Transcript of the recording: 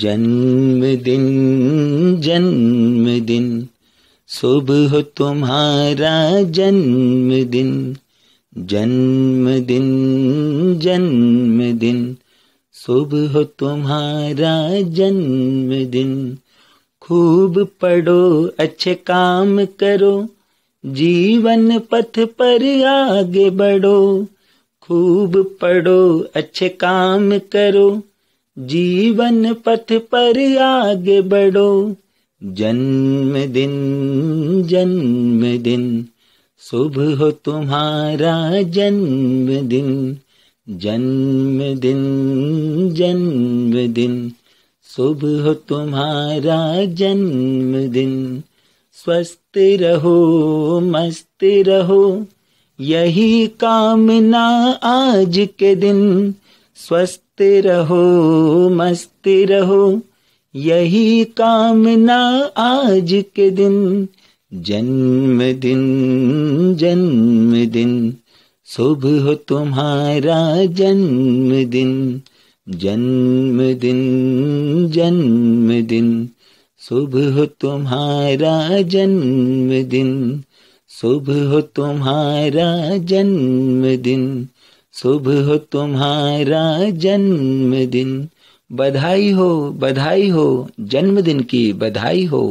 जन्मदिन जन्मदिन शुभ हो तुम्हारा जन्मदिन जन्मदिन जन्मदिन शुभ हो तुम्हारा जन्मदिन खूब पढ़ो अच्छे काम करो जीवन पथ पर आगे बढ़ो खूब पढ़ो अच्छे काम करो जीवन पथ पर आगे बढ़ो जन्मदिन जन्मदिन शुभ हो तुम्हारा जन्मदिन जन्मदिन जन्मदिन शुभ हो तुम्हारा जन्मदिन स्वस्थ रहो मस्त रहो यही कामना आज के दिन स्वस्थ रहो मस्त रहो यही कामना आज के दिन जन्मदिन जन्मदिन शुभ हो तुम्हारा जन्मदिन जन्मदिन जन्मदिन शुभ हो तुम्हारा जन्मदिन शुभ हो तुम्हारा जन्मदिन शुभ हो तुम्हारा जन्मदिन बधाई हो बधाई हो जन्मदिन की बधाई हो